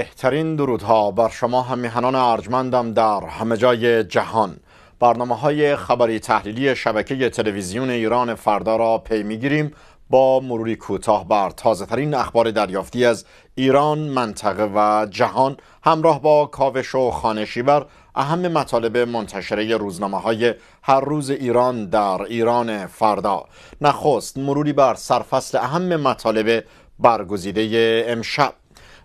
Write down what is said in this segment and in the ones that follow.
بهترین درودها بر شما همیهنان ارجمندم در همه جای جهان برنامه های خبری تحلیلی شبکه تلویزیون ایران فردا را پی میگیریم با مروری کوتاه بر تازه ترین اخبار دریافتی از ایران منطقه و جهان همراه با کاوش و خانشی بر اهم مطالب منتشره روزنامه های هر روز ایران در ایران فردا نخست مروری بر سرفصل اهم مطالب برگزیده امشب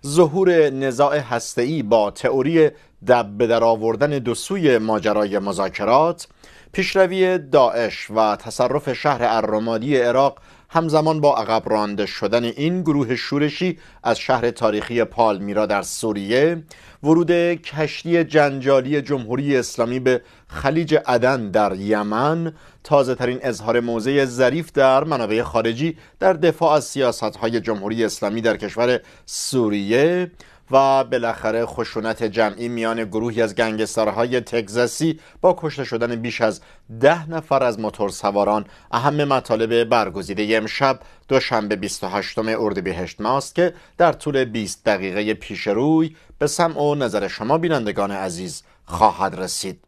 ظهور نزاع هسته‌ای با تئوری دب به در آوردن دو سوی ماجرای مذاکرات پیشروی داعش و تصرف شهر الرمادی عراق همزمان با عقب رانده شدن این گروه شورشی از شهر تاریخی پالمیرا در سوریه ورود کشتی جنجالی جمهوری اسلامی به خلیج عدن در یمن تازه ترین اظهار موضع ظریف در منابع خارجی در دفاع از سیاست های جمهوری اسلامی در کشور سوریه و بالاخره خشونت جمعی میان گروهی از گنگسترهای تگزاسی با کشته شدن بیش از ده نفر از موتورسواران اهم مطالب برگزیده امشب دوشنبه 28 اردیبهشت ماست که در طول 20 دقیقه پیش روی به سمع و نظر شما بینندگان عزیز خواهد رسید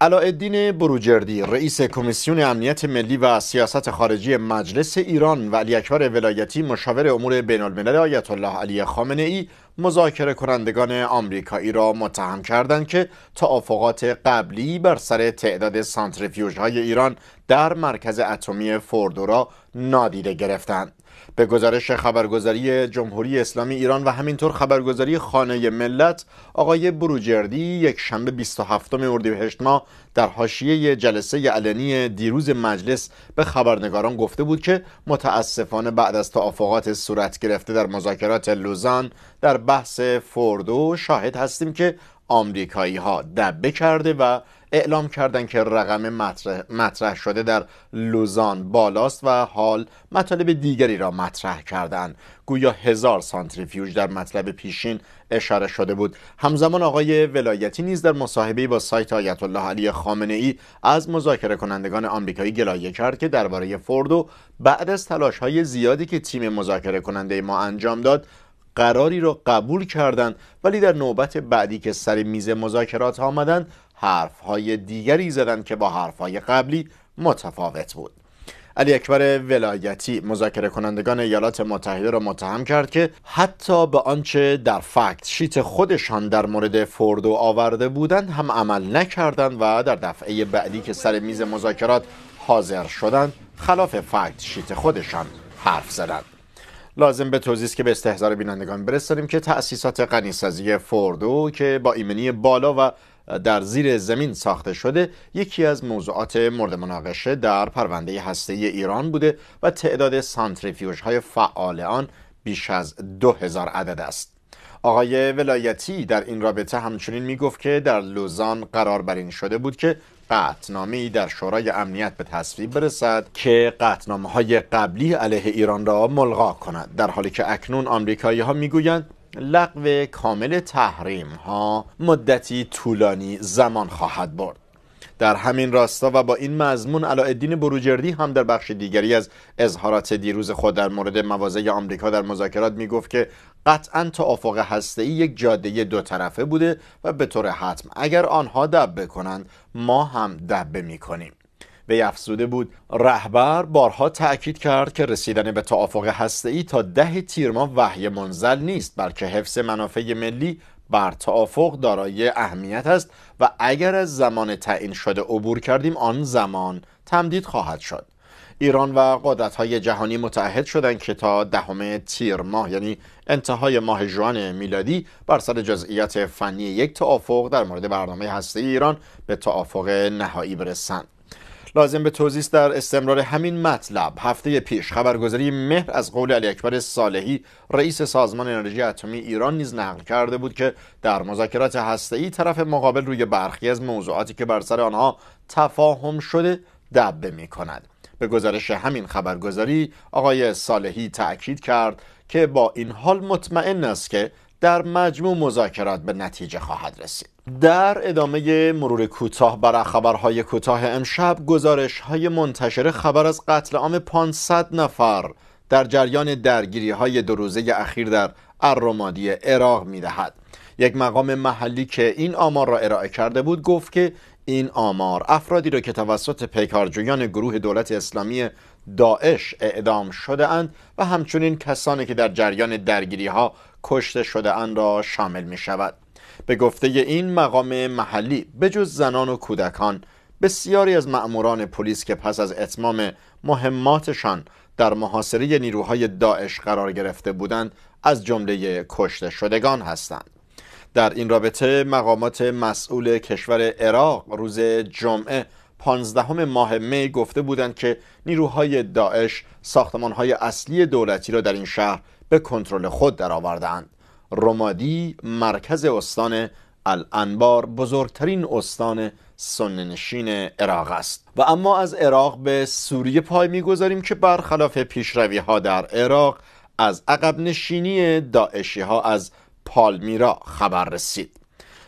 علاءالدین بروجردی رئیس کمیسیون امنیت ملی و سیاست خارجی مجلس ایران و علی اکبر ولایتی مشاور امور بین الملل آیت الله علی خامنه ای مذاکره کنندگان آمریکایی را متهم کردند که توافقات قبلی بر سر تعداد سانتریفیوژهای ایران در مرکز اتمی فوردو را نادیده گرفتند. به گزارش خبرگزاری جمهوری اسلامی ایران و همینطور خبرگزاری خانه ملت آقای بروجردی یک شنبه 27 اردیبهشت ماه در حاشیه جلسه علنی دیروز مجلس به خبرنگاران گفته بود که متاسفانه بعد از توافقات صورت گرفته در مذاکرات لوزان در بحث فوردو شاهد هستیم که آمریکایی ها دبه کرده و اعلام کردند که رقم مطرح, شده در لوزان بالاست و حال مطالب دیگری را مطرح کردند گویا هزار سانتریفیوژ در مطلب پیشین اشاره شده بود همزمان آقای ولایتی نیز در مصاحبه با سایت آیت الله علی خامنه ای از مذاکره کنندگان آمریکایی گلایه کرد که درباره فورد بعد از تلاش های زیادی که تیم مذاکره کننده ما انجام داد قراری را قبول کردند ولی در نوبت بعدی که سر میز مذاکرات آمدند حرفهای دیگری زدند که با حرفهای قبلی متفاوت بود علی اکبر ولایتی مذاکره کنندگان ایالات متحده را متهم کرد که حتی به آنچه در فکت شیت خودشان در مورد فوردو آورده بودند هم عمل نکردند و در دفعه بعدی که سر میز مذاکرات حاضر شدند خلاف فکت شیت خودشان حرف زدند لازم به توضیح که به استحضار بینندگان برسانیم که تأسیسات غنیسازی فوردو که با ایمنی بالا و در زیر زمین ساخته شده یکی از موضوعات مورد مناقشه در پرونده هسته ایران بوده و تعداد سانتریفیوژ های فعال آن بیش از دو هزار عدد است آقای ولایتی در این رابطه همچنین می گفت که در لوزان قرار بر این شده بود که قطنامه در شورای امنیت به تصویب برسد که قطنامه های قبلی علیه ایران را ملغا کند در حالی که اکنون آمریکایی ها میگویند لغو کامل تحریم ها مدتی طولانی زمان خواهد برد در همین راستا و با این مضمون علاءالدین بروجردی هم در بخش دیگری از اظهارات دیروز خود در مورد مواضع آمریکا در مذاکرات می گفت که قطعا تا هسته ای یک جاده دو طرفه بوده و به طور حتم اگر آنها دبه کنند ما هم دبه میکنیم به افزوده بود رهبر بارها تأکید کرد که رسیدن به توافق ای تا ده تیر ما وحی منزل نیست بلکه حفظ منافع ملی بر توافق دارای اهمیت است و اگر از زمان تعیین شده عبور کردیم آن زمان تمدید خواهد شد ایران و های جهانی متعهد شدند که تا دهم تیر ماه یعنی انتهای ماه جوان میلادی بر سر جزئیات فنی یک توافق در مورد برنامه هسته ایران به توافق نهایی برسند لازم به توضیح در استمرار همین مطلب هفته پیش خبرگزاری مهر از قول علی اکبر صالحی رئیس سازمان انرژی اتمی ایران نیز نقل کرده بود که در مذاکرات هسته‌ای طرف مقابل روی برخی از موضوعاتی که بر سر آنها تفاهم شده دبه می به گزارش همین خبرگزاری آقای صالحی تأکید کرد که با این حال مطمئن است که در مجموع مذاکرات به نتیجه خواهد رسید در ادامه مرور کوتاه بر خبرهای کوتاه امشب گزارش های منتشر خبر از قتل عام 500 نفر در جریان درگیری های دو روزه اخیر در اراق عراق دهد. یک مقام محلی که این آمار را ارائه کرده بود گفت که این آمار افرادی را که توسط پیکارجویان گروه دولت اسلامی داعش اعدام شده اند و همچنین کسانی که در جریان درگیری ها کشته شده اند را شامل می شود به گفته این مقام محلی بجز زنان و کودکان بسیاری از مأموران پلیس که پس از اتمام مهماتشان در محاصره نیروهای داعش قرار گرفته بودند از جمله کشته شدگان هستند در این رابطه مقامات مسئول کشور عراق روز جمعه 15 ماه می گفته بودند که نیروهای داعش ساختمانهای اصلی دولتی را در این شهر به کنترل خود درآوردند. رمادی مرکز استان الانبار بزرگترین استان سننشین عراق است و اما از عراق به سوریه پای میگذاریم که برخلاف پیشروی ها در عراق از عقب نشینی داعشی ها از پالمیرا خبر رسید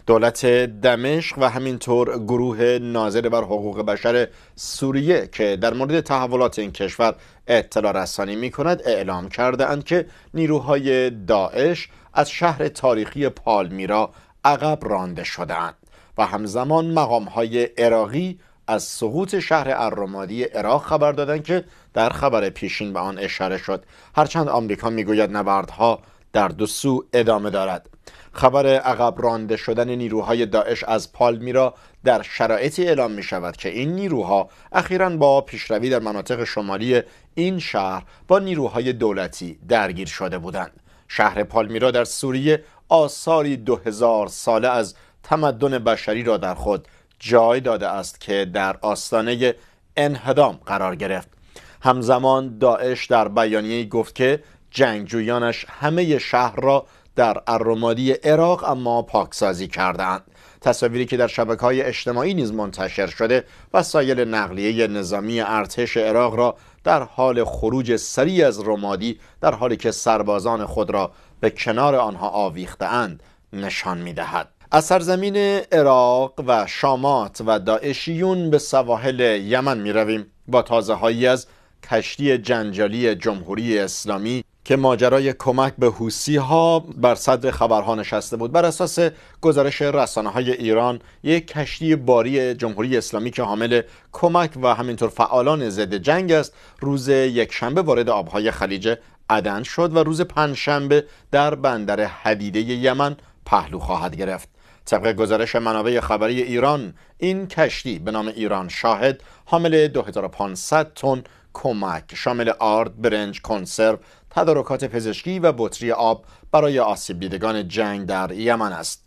دولت دمشق و همینطور گروه ناظر بر حقوق بشر سوریه که در مورد تحولات این کشور اطلاع رسانی می کند اعلام کرده اند که نیروهای داعش از شهر تاریخی پالمیرا عقب رانده شدهاند و همزمان مقام های عراقی از سقوط شهر ارومادی عراق خبر دادند که در خبر پیشین به آن اشاره شد هرچند آمریکا میگوید نبردها در دو سو ادامه دارد خبر عقب رانده شدن نیروهای داعش از پالمیرا در شرایطی اعلام می شود که این نیروها اخیرا با پیشروی در مناطق شمالی این شهر با نیروهای دولتی درگیر شده بودند شهر پالمیرا در سوریه آثاری دو هزار ساله از تمدن بشری را در خود جای داده است که در آستانه انهدام قرار گرفت همزمان داعش در بیانیه گفت که جنگجویانش همه شهر را در ارومادی عراق اما پاکسازی کردند تصاویری که در شبکه های اجتماعی نیز منتشر شده و سایل نقلیه نظامی ارتش عراق را در حال خروج سریع از رمادی در حالی که سربازان خود را به کنار آنها اند نشان میدهد از سرزمین عراق و شامات و داعشیون به سواحل یمن می رویم با تازه هایی از کشتی جنجالی جمهوری اسلامی که ماجرای کمک به حوسی ها بر صدر خبرها نشسته بود بر اساس گزارش رسانه های ایران یک کشتی باری جمهوری اسلامی که حامل کمک و همینطور فعالان ضد جنگ است روز یکشنبه وارد آبهای خلیج عدن شد و روز پنجشنبه در بندر حدیده یمن پهلو خواهد گرفت طبق گزارش منابع خبری ایران این کشتی به نام ایران شاهد حامل 2500 تن کمک شامل آرد، برنج، کنسرو، تدارکات پزشکی و بطری آب برای آسیب دیدگان جنگ در یمن است.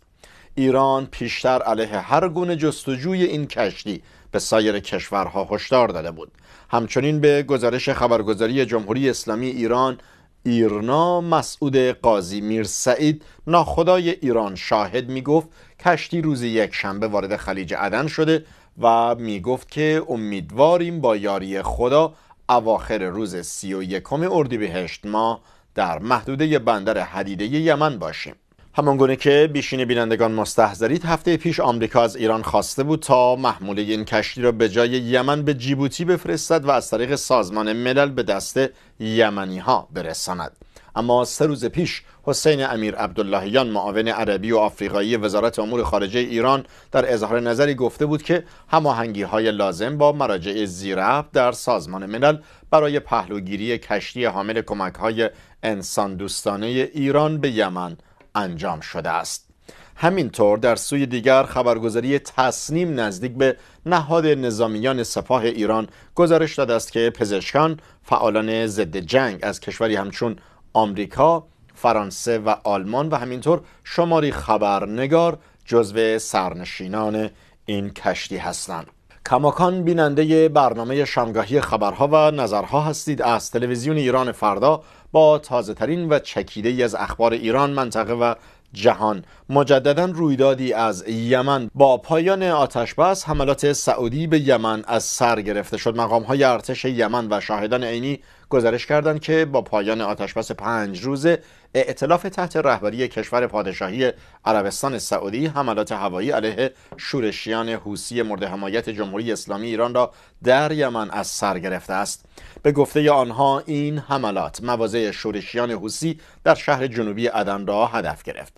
ایران پیشتر علیه هر گونه جستجوی این کشتی به سایر کشورها هشدار داده بود. همچنین به گزارش خبرگزاری جمهوری اسلامی ایران ایرنا مسعود قاضی میر سعید ناخدای ایران شاهد می گفت کشتی روز یک شنبه وارد خلیج عدن شده و می گفت که امیدواریم با یاری خدا اواخر روز سی و یکم اردیبهشت ما در محدوده بندر حدیده یمن باشیم گونه که بیشین بینندگان مستحضرید هفته پیش آمریکا از ایران خواسته بود تا محموله این کشتی را به جای یمن به جیبوتی بفرستد و از طریق سازمان ملل به دست یمنی ها برساند اما سه روز پیش حسین امیر عبداللهیان معاون عربی و آفریقایی وزارت امور خارجه ایران در اظهار نظری گفته بود که هماهنگی های لازم با مراجع زیرب در سازمان ملل برای پهلوگیری کشتی حامل کمک های انسان دوستانه ایران به یمن انجام شده است همینطور در سوی دیگر خبرگزاری تصنیم نزدیک به نهاد نظامیان سپاه ایران گزارش داده است که پزشکان فعالان ضد جنگ از کشوری همچون آمریکا، فرانسه و آلمان و همینطور شماری خبرنگار جزو سرنشینان این کشتی هستند. کماکان بیننده برنامه شامگاهی خبرها و نظرها هستید از تلویزیون ایران فردا با تازه ترین و چکیده ای از اخبار ایران منطقه و جهان مجددا رویدادی از یمن با پایان آتش بس حملات سعودی به یمن از سر گرفته شد مقام های ارتش یمن و شاهدان عینی گزارش کردند که با پایان آتشبس پنج روزه ائتلاف تحت رهبری کشور پادشاهی عربستان سعودی حملات هوایی علیه شورشیان حوسی مورد حمایت جمهوری اسلامی ایران را در یمن از سر گرفته است به گفته آنها این حملات مواضع شورشیان حوسی در شهر جنوبی عدن را هدف گرفت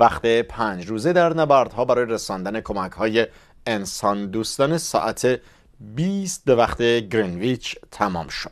وقت پنج روزه در نبردها برای رساندن کمک های انسان دوستان ساعت 20 به وقت گرینویچ تمام شد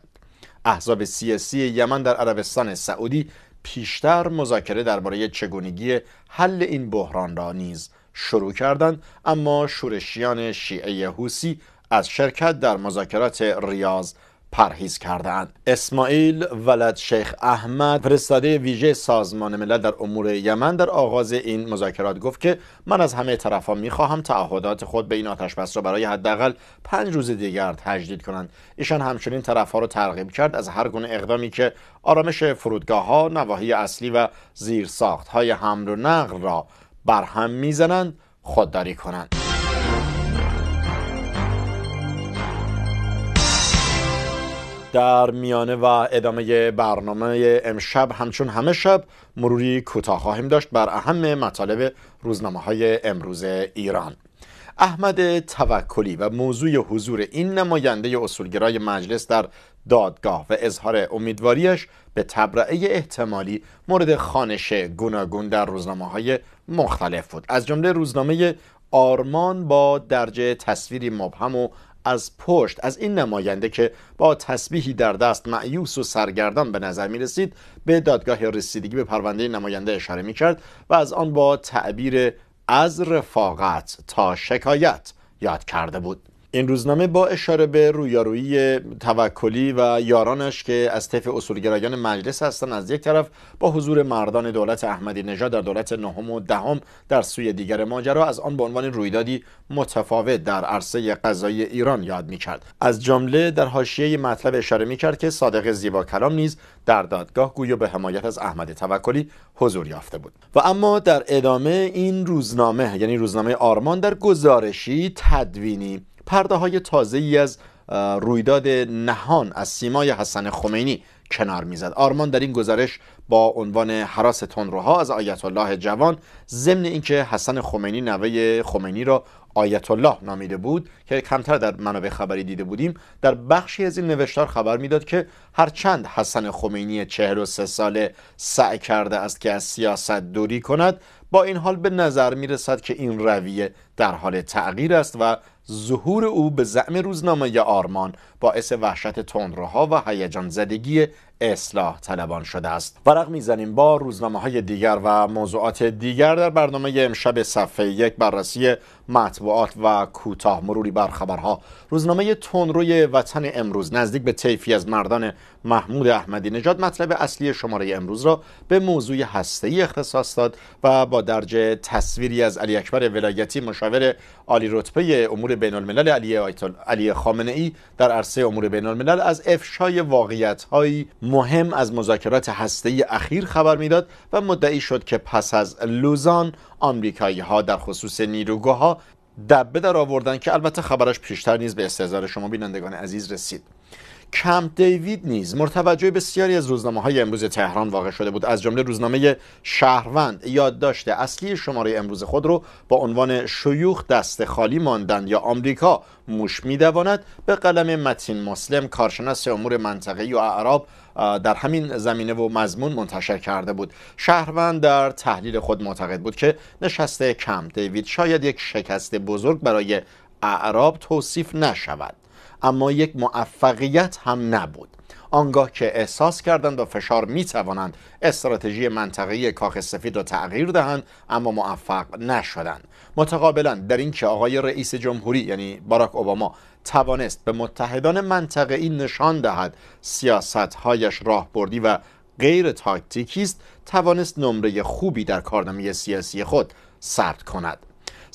احزاب سیاسی یمن در عربستان سعودی پیشتر مذاکره درباره چگونگی حل این بحران را نیز شروع کردند اما شورشیان شیعه حوسی از شرکت در مذاکرات ریاض پرهیز کردهاند اسماعیل ولد شیخ احمد فرستاده ویژه سازمان ملل در امور یمن در آغاز این مذاکرات گفت که من از همه طرفها میخواهم تعهدات خود به این آتشبس را برای حداقل پنج روز دیگر تجدید کنند ایشان همچنین طرفها را ترغیب کرد از هر گونه اقدامی که آرامش فرودگاه ها نواحی اصلی و زیرساخت های حمل و نقل را برهم هم میزنند خودداری کنند در میانه و ادامه برنامه امشب همچون همه شب مروری کوتاه خواهیم داشت بر اهم مطالب روزنامه های امروز ایران احمد توکلی و موضوع حضور این نماینده اصولگرای مجلس در دادگاه و اظهار امیدواریش به تبرعه احتمالی مورد خانش گوناگون در روزنامه های مختلف بود از جمله روزنامه آرمان با درجه تصویری مبهم و از پشت از این نماینده که با تسبیحی در دست معیوس و سرگردان به نظر می رسید به دادگاه رسیدگی به پرونده نماینده اشاره می کرد و از آن با تعبیر از رفاقت تا شکایت یاد کرده بود این روزنامه با اشاره به رویارویی توکلی و یارانش که از طیف اصولگرایان مجلس هستند از یک طرف با حضور مردان دولت احمدی نژاد در دولت نهم و دهم در سوی دیگر ماجرا از آن به عنوان رویدادی متفاوت در عرصه قضایی ایران یاد میکرد از جمله در حاشیه مطلب اشاره میکرد که صادق زیبا کلام نیز در دادگاه گویا به حمایت از احمد توکلی حضور یافته بود و اما در ادامه این روزنامه یعنی روزنامه آرمان در گزارشی تدوینی پرده های تازه ای از رویداد نهان از سیمای حسن خمینی کنار میزد آرمان در این گزارش با عنوان حراس تندروها از آیت الله جوان ضمن اینکه حسن خمینی نوه خمینی را آیت الله نامیده بود که کمتر در منابع خبری دیده بودیم در بخشی از این نوشتار خبر میداد که هرچند حسن خمینی 43 ساله سعی کرده است که از سیاست دوری کند با این حال به نظر میرسد که این رویه در حال تغییر است و ظهور او به زعم روزنامه آرمان باعث وحشت تندروها و هیجان زدگی اصلاح طلبان شده است ورق میزنیم با روزنامه های دیگر و موضوعات دیگر در برنامه امشب صفحه یک بررسی مطبوعات و کوتاه مروری بر خبرها روزنامه تندروی وطن امروز نزدیک به طیفی از مردان محمود احمدی نژاد مطلب اصلی شماره امروز را به موضوع ای اختصاص داد و با درجه تصویری از علی اکبر ولایتی مشاور عالی رتبه امور بین الملل علی, علی خامنه ای در امور بین الملل از افشای واقعیت های مهم از مذاکرات هسته اخیر خبر میداد و مدعی شد که پس از لوزان آمریکایی ها در خصوص نیروگاه ها دبه در آوردن که البته خبرش پیشتر نیز به استعزار شما بینندگان عزیز رسید کمپ دیوید نیز مرتوجه بسیاری از روزنامه های امروز تهران واقع شده بود از جمله روزنامه شهروند یاد داشته اصلی شماره امروز خود رو با عنوان شیوخ دست خالی ماندند یا آمریکا موش میدواند به قلم متین مسلم کارشناس امور منطقه و اعراب در همین زمینه و مضمون منتشر کرده بود شهروند در تحلیل خود معتقد بود که نشسته کمپ دیوید شاید یک شکست بزرگ برای اعراب توصیف نشود اما یک موفقیت هم نبود آنگاه که احساس کردند و فشار می توانند استراتژی منطقه کاخ سفید را تغییر دهند اما موفق نشدند متقابلا در این که آقای رئیس جمهوری یعنی باراک اوباما توانست به متحدان منطقه ای نشان دهد سیاستهایش هایش راهبردی و غیر تاکتیکی است توانست نمره خوبی در کارنامه سیاسی خود ثبت کند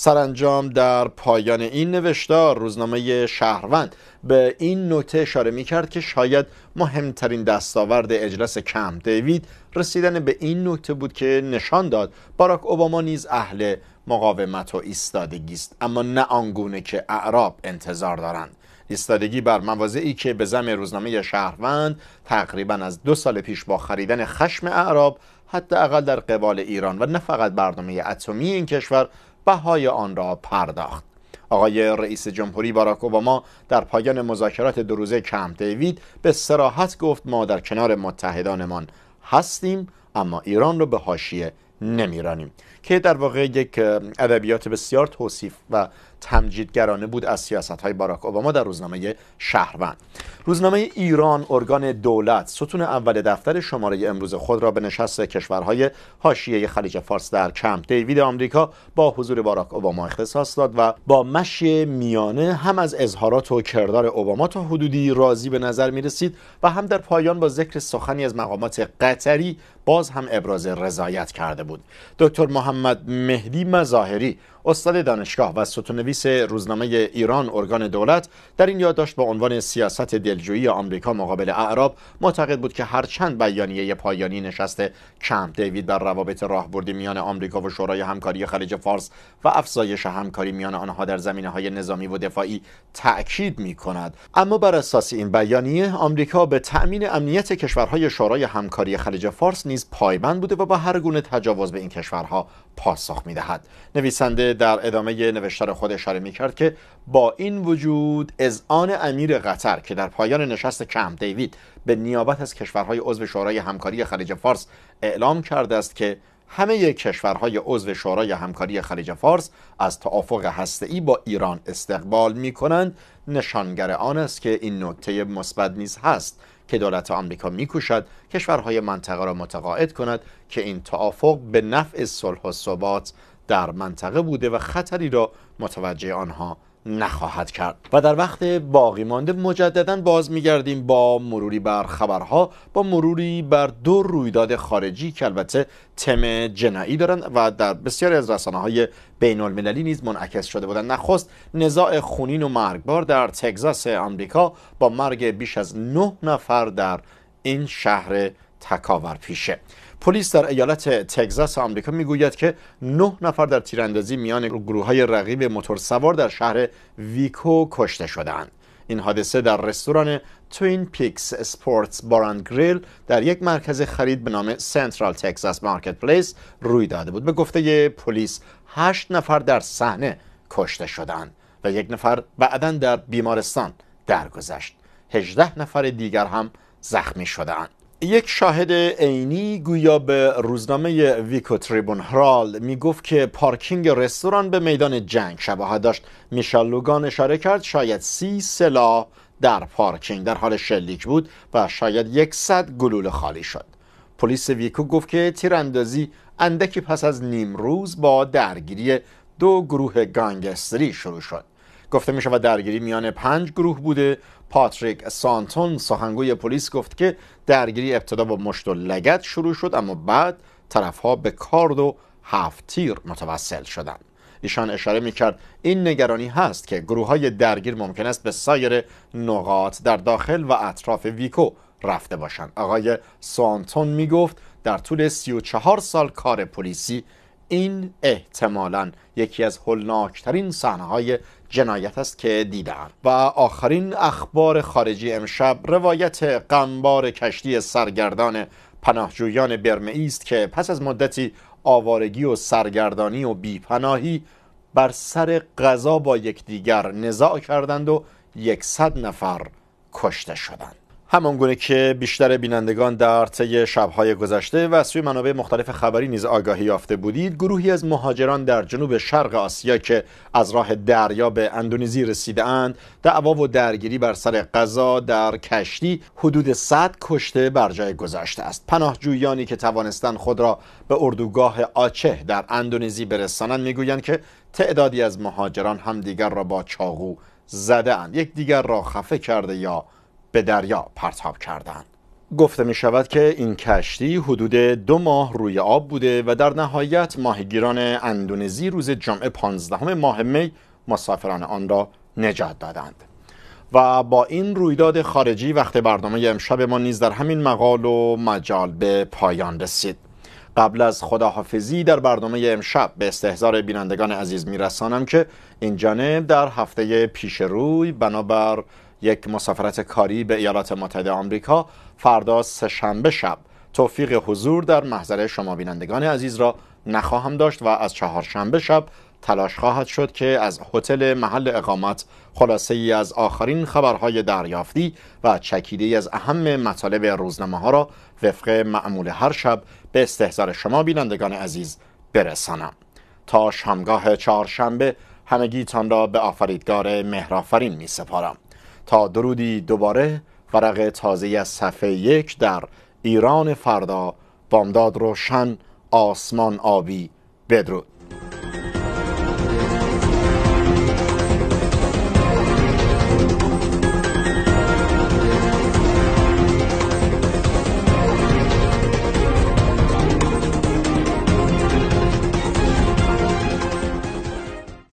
سرانجام در پایان این نوشتار روزنامه شهروند به این نکته اشاره می کرد که شاید مهمترین دستاورد اجلاس کم دیوید رسیدن به این نکته بود که نشان داد باراک اوباما نیز اهل مقاومت و ایستادگی است اما نه آنگونه که اعراب انتظار دارند ایستادگی بر مواضعی که به زم روزنامه شهروند تقریبا از دو سال پیش با خریدن خشم اعراب اقل در قبال ایران و نه فقط برنامه اتمی این کشور بهای آن را پرداخت آقای رئیس جمهوری باراک اوباما در پایان مذاکرات دو روزه کمپ دیوید به سراحت گفت ما در کنار متحدانمان هستیم اما ایران رو به حاشیه نمیرانیم که در واقع یک ادبیات بسیار توصیف و تمجیدگرانه بود از سیاست های باراک اوباما در روزنامه شهروند روزنامه ایران ارگان دولت ستون اول دفتر شماره امروز خود را به نشست کشورهای حاشیه خلیج فارس در کمپ دیوید آمریکا با حضور باراک اوباما اختصاص داد و با مشی میانه هم از اظهارات و کردار اوباما تا حدودی راضی به نظر می رسید و هم در پایان با ذکر سخنی از مقامات قطری باز هم ابراز رضایت کرده بود دکتر محمد مهدی مظاهری استاد دانشگاه و ستونویس روزنامه ایران ارگان دولت در این یادداشت با عنوان سیاست دلجویی آمریکا مقابل اعراب معتقد بود که هرچند بیانیه پایانی نشست کمپ دیوید بر روابط راهبردی میان آمریکا و شورای همکاری خلیج فارس و افزایش همکاری میان آنها در زمینه های نظامی و دفاعی تاکید می کند اما بر اساس این بیانیه آمریکا به تأمین امنیت کشورهای شورای همکاری خلیج فارس نیز پایبند بوده و با هر گونه تجاوز به این کشورها پاسخ دهد. نویسنده در ادامه نوشتار خود اشاره می کرد که با این وجود از آن امیر قطر که در پایان نشست کم دیوید به نیابت از کشورهای عضو شورای همکاری خلیج فارس اعلام کرده است که همه کشورهای عضو شورای همکاری خلیج فارس از توافق هسته‌ای با ایران استقبال می کنند نشانگر آن است که این نکته مثبت نیز هست که دولت آمریکا میکوشد کشورهای منطقه را متقاعد کند که این توافق به نفع صلح و ثبات در منطقه بوده و خطری را متوجه آنها نخواهد کرد و در وقت باقی مانده مجددا باز میگردیم با مروری بر خبرها با مروری بر دو رویداد خارجی که البته تم جنایی دارند و در بسیاری از رسانه های بین المللی نیز منعکس شده بودند نخست نزاع خونین و مرگبار در تگزاس آمریکا با مرگ بیش از نه نفر در این شهر تکاور پیشه پلیس در ایالت تگزاس آمریکا میگوید که نه نفر در تیراندازی میان گروه های رقیب موتورسوار در شهر ویکو کشته شدند این حادثه در رستوران توین پیکس سپورتس باران گریل در یک مرکز خرید به نام سنترال تگزاس مارکت پلیس روی داده بود به گفته پلیس هشت نفر در صحنه کشته شدند و یک نفر بعدا در بیمارستان درگذشت 18 نفر دیگر هم زخمی شدند یک شاهد عینی گویا به روزنامه ویکو تریبون هرال میگفت که پارکینگ رستوران به میدان جنگ شباهت داشت میشال لوگان اشاره کرد شاید سی سلا در پارکینگ در حال شلیک بود و شاید صد گلوله خالی شد پلیس ویکو گفت که تیراندازی اندکی پس از نیم روز با درگیری دو گروه گانگستری شروع شد گفته می شود درگیری میان پنج گروه بوده پاتریک سانتون سخنگوی پلیس گفت که درگیری ابتدا با مشت و لگت شروع شد اما بعد طرفها به کارد و هفت تیر متوسل شدند ایشان اشاره کرد این نگرانی هست که گروه های درگیر ممکن است به سایر نقاط در داخل و اطراف ویکو رفته باشند آقای سانتون میگفت در طول 34 سال کار پلیسی این احتمالا یکی از هولناکترین های جنایت است که دیدم و آخرین اخبار خارجی امشب روایت قنبار کشتی سرگردان پناهجویان برمه است که پس از مدتی آوارگی و سرگردانی و بیپناهی بر سر غذا با یکدیگر نزاع کردند و یکصد نفر کشته شدند همانگونه که بیشتر بینندگان در طی شبهای گذشته و سوی منابع مختلف خبری نیز آگاهی یافته بودید گروهی از مهاجران در جنوب شرق آسیا که از راه دریا به اندونزی رسیدهاند دعوا و درگیری بر سر غذا در کشتی حدود 100 کشته بر جای گذشته است پناهجویانی که توانستند خود را به اردوگاه آچه در اندونزی برسانند میگویند که تعدادی از مهاجران همدیگر را با چاقو زدهاند یک دیگر را خفه کرده یا به دریا پرتاب کردند. گفته می شود که این کشتی حدود دو ماه روی آب بوده و در نهایت ماهیگیران اندونزی روز جمعه 15 ماه می مسافران آن را نجات دادند و با این رویداد خارجی وقت برنامه امشب ما نیز در همین مقال و مجال به پایان رسید قبل از خداحافظی در برنامه امشب به استحضار بینندگان عزیز میرسانم که این جانب در هفته پیش روی بنابر یک مسافرت کاری به ایالات متحده آمریکا فردا شنبه شب توفیق حضور در محضر شما بینندگان عزیز را نخواهم داشت و از چهارشنبه شب تلاش خواهد شد که از هتل محل اقامت خلاصه ای از آخرین خبرهای دریافتی و چکیده از اهم مطالب روزنامه ها را وفق معمول هر شب به استحضار شما بینندگان عزیز برسانم تا شامگاه چهارشنبه همگیتان را به آفریدگار مهرافرین می سپارم تا درودی دوباره ورق تازه از صفحه یک در ایران فردا بامداد روشن آسمان آبی بدرود